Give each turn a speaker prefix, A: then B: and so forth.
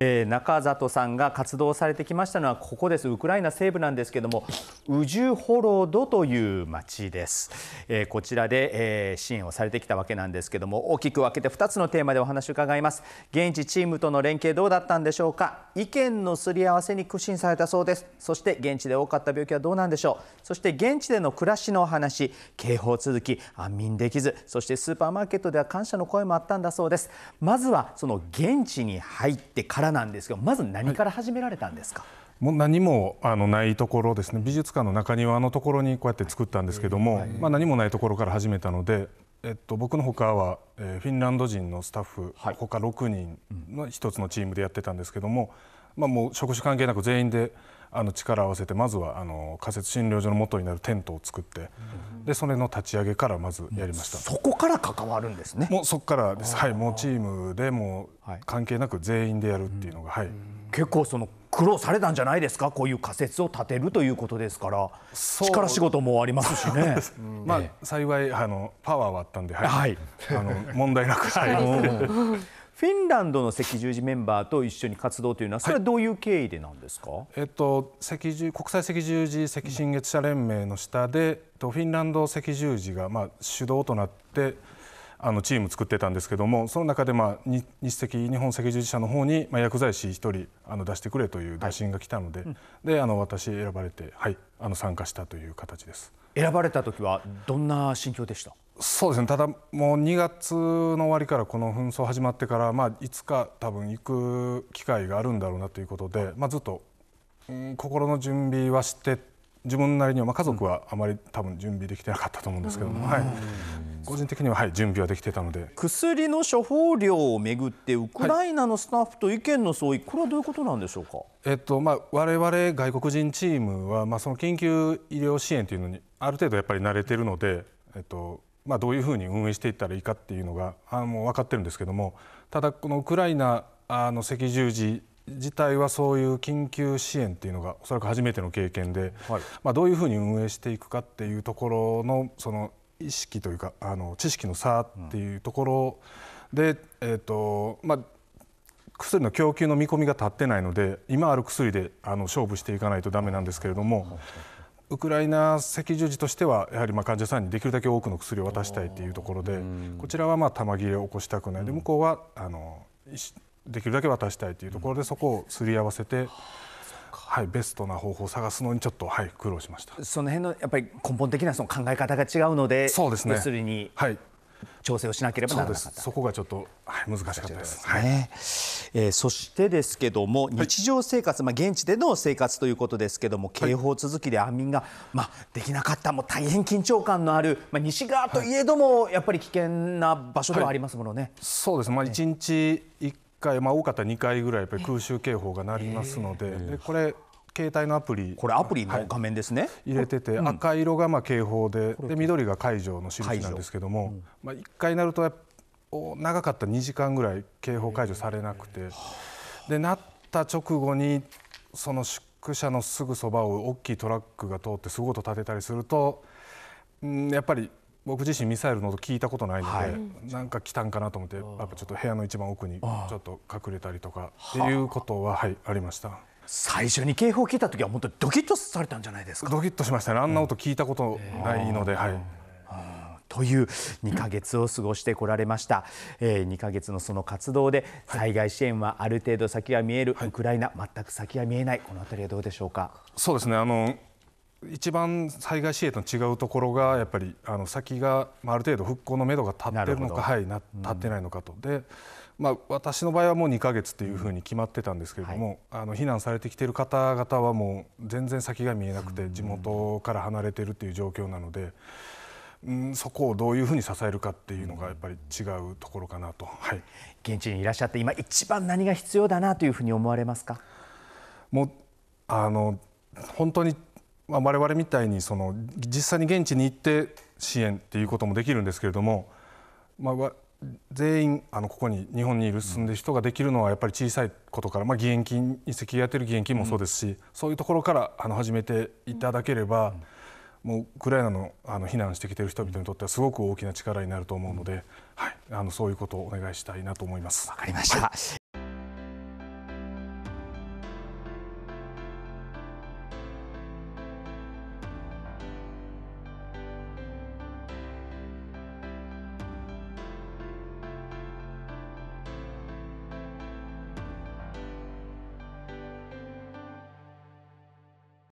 A: 中里さんが活動されてきましたのはここですウクライナ西部なんですけどもウジュホロドという町です、えこちらで、え支援をされてきたわけなんですけども大きく分けて2つのテーマでお話を伺います現地チームとの連携どうだったんでしょうか意見のすり合わせに苦心されたそうですそして現地で多かった病気はどうなんでしょうそして現地での暮らしのお話警報続き安眠できずそしてスーパーマーケットでは感謝の声もあったんだそうですまずはその現地に入ってからからなんですがまず何から始められたんですか、はい
B: もう何もあのないところですね美術館の中庭のところにこうやって作ったんですけども、はい、まあ、何もないところから始めたので、えっと、僕のほかは、えフィンランド人のスタッフ、ほか他6人の一つのチームでやってたんですけども、まあ、もう職種関係なく全員であの力を合わせてまずはあの仮設診療所の元になるテントを作って、でそれの立ち上げからまずやりましたそこか
A: ら関わるんですね
B: もうそこからですはいもうチームでも関係なく全員でやるっていう
A: のが、はい結構その苦労されたんじゃないですかこういう仮説を立てるということですから力仕事もありますしね、まあ、幸いあのパワーはあったんで、はい、はい、あの問題なく、はいフィンランドの赤十字メンバーと一緒に活動というのは、それはどういう経緯でなんですか、はい、えっと、赤十国際赤十字赤新
B: 月社連盟の下で、うん、フィンランド赤十字が、まあ、主導となって、あのチーム作ってたんですけどもその中で、まあ、日赤日本赤十字社の方に、まあ、薬剤師1人あの出してくれという打診が来たのではい、であの私選ばれて、はい、あの参加したという形です
A: 選ばれた時はどんな心境でしたそうですねただもう
B: 2月の終わりからこの紛争始まってから、まあ、いつか多分行く機会があるんだろうなということで、まあ、ずっと、うん、心の準備はして自分なりには、まあ、家族はあまり多分準備できてなかったと思うんですけども、はい、個人的には、はい、準備はできてたので
A: 薬の処方量をめぐってウクライナのスタッフと意見の相違、これはどういうことなんでしょうか、
B: えっとまあ、我々外国人チームは、まあ、その緊急医療支援というのにある程度やっぱり慣れているので、えっとまあ、どういうふうに運営していったらいいかっていうのがあもう分かってるんですけどもただこのウクライナの赤十字自体はそういう緊急支援っていうのがおそらく初めての経験で、はい、まあ、どういうふうに運営していくかっていうところのその意識というかあの知識の差っていうところで、えーとまあ、薬の供給の見込みが立ってないので今ある薬であの勝負していかないとだめなんですけれども。ウクライナ赤十字としてはやはりまあ患者さんにできるだけ多くの薬を渡したいというところでこちらはまあ玉切れを起こしたくないで向こうはあのできるだけ渡したいというところでそこをすり合わせてはい、ベストな方法を探すのにちょっと、はい、苦労しました
A: その辺のやっぱり根本的なその考え方が違うのでそうですね要するに、はい、調整をしなければならなかったそこがちょっと、はい、難しかったです、はいえー、そしてですけども日常生活、はい、まあ、現地での生活ということですけども警報続きで安眠が、まあ、できなかったもう大変緊張感のある、まあ、西側といえども、はい、やっぱり危険な場所ではありますものね、
B: そうです、まあ、1日回、まあ、多かったら2回ぐらいやっぱり空襲警報が鳴りますので,、でこれ携帯のアプリこれアプリの画面ですね、はい、入れてて、うん、赤色がまあ警報でで緑が解除の印なんですけども、うん、まあ、1回なると長かった2時間ぐらい警報解除されなくてでなった直後にその宿舎のすぐそばを大きいトラックが通ってすごい音立てたりすると、うん、やっぱり僕自身ミサイルの音聞いたことないので、はい、なんか来たんかなと思ってやっぱちょっと部屋の一番奥にちょっと隠れたりとかっていうことは、はい、ありました。最初に警報を聞いた時は本当ドキッとされたんじゃないですかドキッとしま
A: したねあんな音聞いたことないので、うん、はい。という2か月を過ごしてこられました、えー、2か月のその活動で災害支援はある程度先が見える、はい、ウクライナ全く先が見えないこの辺りはどうでしょうか
B: そうですねあの一番災害支援と違うところがやっぱりあの先が、まあ、る程度復興のめどが立ってるのかはい、な立ってないのかと。でまあ、私の場合はもう2か月というふうに決まってたんですけれども、うんはい、あの避難されてきている方々はもう全然先が見えなくて地元から離れているという状況なので、うん、そこをどういうふうに支えるかっていうのがやっ
A: ぱり違うところかなと、はい、現地にいらっしゃって今一番何が必要だなというふうに思われますかもうあの本当にまあ、我々み
B: たいにその実際に現地に行って支援っていうこともできるんですけれども、まあ、全員あのここに日本にいる住んでる人ができるのはやっぱり小さいことから、まあ、義援金遺跡やってる義援金もそうですし、うん、そういうところからあの始めていただければ、うん、もうウクライナのあの避難してきてる人々にとってはすごく大きな力になると思うので、うん、はい、あのそういうことをお願いしたいなと思います。わかりました、はい